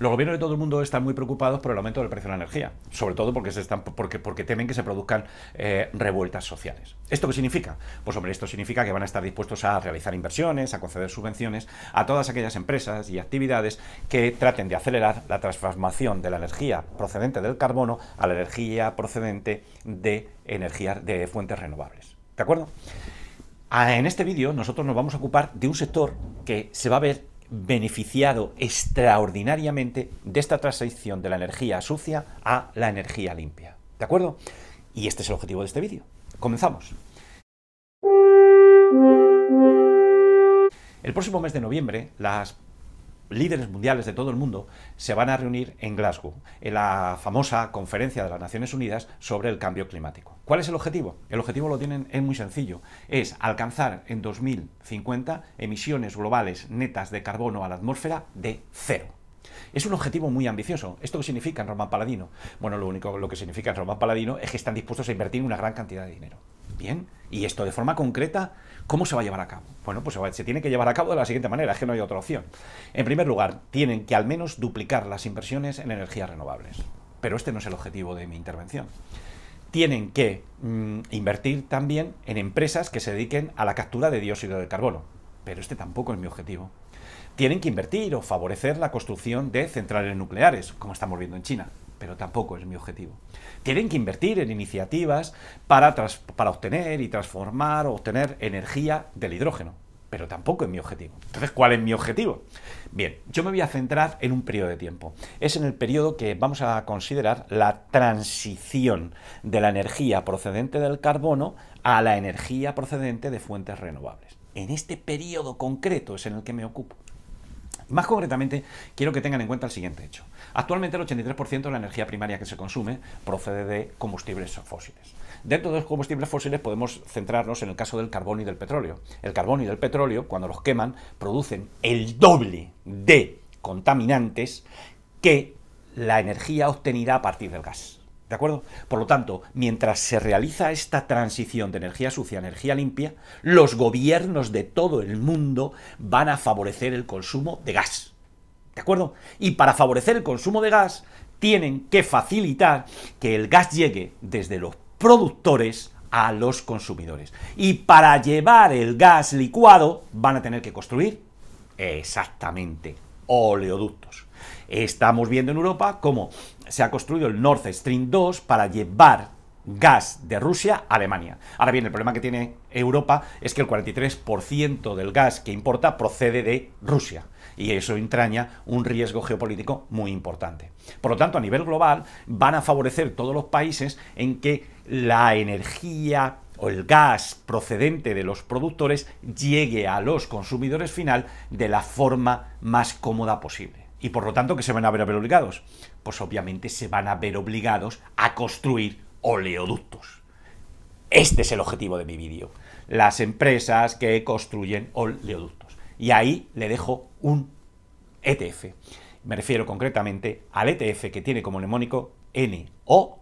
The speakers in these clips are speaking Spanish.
Los gobiernos de todo el mundo están muy preocupados por el aumento del precio de la energía, sobre todo porque, se están, porque, porque temen que se produzcan eh, revueltas sociales. ¿Esto qué significa? Pues hombre, esto significa que van a estar dispuestos a realizar inversiones, a conceder subvenciones a todas aquellas empresas y actividades que traten de acelerar la transformación de la energía procedente del carbono a la energía procedente de energías de fuentes renovables. ¿De acuerdo? Ah, en este vídeo nosotros nos vamos a ocupar de un sector que se va a ver beneficiado extraordinariamente de esta transición de la energía sucia a la energía limpia. ¿De acuerdo? Y este es el objetivo de este vídeo. Comenzamos. El próximo mes de noviembre, las líderes mundiales de todo el mundo se van a reunir en Glasgow, en la famosa conferencia de las Naciones Unidas sobre el cambio climático. ¿Cuál es el objetivo? El objetivo lo tienen, es muy sencillo, es alcanzar en 2050 emisiones globales netas de carbono a la atmósfera de cero. Es un objetivo muy ambicioso. ¿Esto qué significa en Román Paladino? Bueno, lo único lo que significa en Román Paladino es que están dispuestos a invertir una gran cantidad de dinero. Bien, y esto de forma concreta, ¿cómo se va a llevar a cabo? Bueno, pues se, tiene que llevar a cabo de la siguiente manera, es que no hay otra opción. En primer lugar, tienen que al menos duplicar las inversiones en energías renovables. Pero este no es el objetivo de mi intervención. Tienen que mm, invertir también en empresas que se dediquen a la captura de dióxido de carbono. Pero este tampoco es mi objetivo. Tienen que invertir o favorecer la construcción de centrales nucleares, como estamos viendo en China pero tampoco es mi objetivo. Tienen que invertir en iniciativas para, obtener y transformar o obtener energía del hidrógeno, pero tampoco es mi objetivo. Entonces, ¿cuál es mi objetivo? Bien, yo me voy a centrar en un periodo de tiempo. Es en el periodo que vamos a considerar la transición de la energía procedente del carbono a la energía procedente de fuentes renovables. En este periodo concreto es en el que me ocupo. Más concretamente, quiero que tengan en cuenta el siguiente hecho. Actualmente el 83% de la energía primaria que se consume procede de combustibles fósiles. Dentro de los combustibles fósiles podemos centrarnos en el caso del carbón y del petróleo. El carbón y el petróleo, cuando los queman, producen el doble de contaminantes que la energía obtenida a partir del gas. ¿De acuerdo? Por lo tanto, mientras se realiza esta transición de energía sucia a energía limpia, los gobiernos de todo el mundo van a favorecer el consumo de gas. ¿De acuerdo? Y para favorecer el consumo de gas, tienen que facilitar que el gas llegue desde los productores a los consumidores. Y para llevar el gas licuado, van a tener que construir exactamente oleoductos. Estamos viendo en Europa cómo se ha construido el Nord Stream 2 para llevar gas de Rusia a Alemania. Ahora bien, el problema que tiene Europa es que el 43% del gas que importa procede de Rusia y eso entraña un riesgo geopolítico muy importante. Por lo tanto, a nivel global van a favorecer todos los países en que la energía o el gas procedente de los productores llegue a los consumidores final de la forma más cómoda posible y por lo tanto que se van a ver obligados. Pues obviamente se van a ver obligados a construir oleoductos. Este es el objetivo de mi vídeo. Las empresas que construyen oleoductos. Y ahí le dejo un ETF. Me refiero concretamente al ETF que tiene como mnemónico NOG.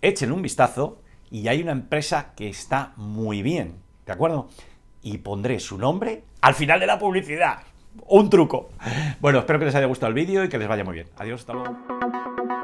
Echen un vistazo y hay una empresa que está muy bien, ¿de acuerdo? Y pondré su nombre al final de la publicidad un truco. Bueno, espero que les haya gustado el vídeo y que les vaya muy bien. Adiós, hasta luego.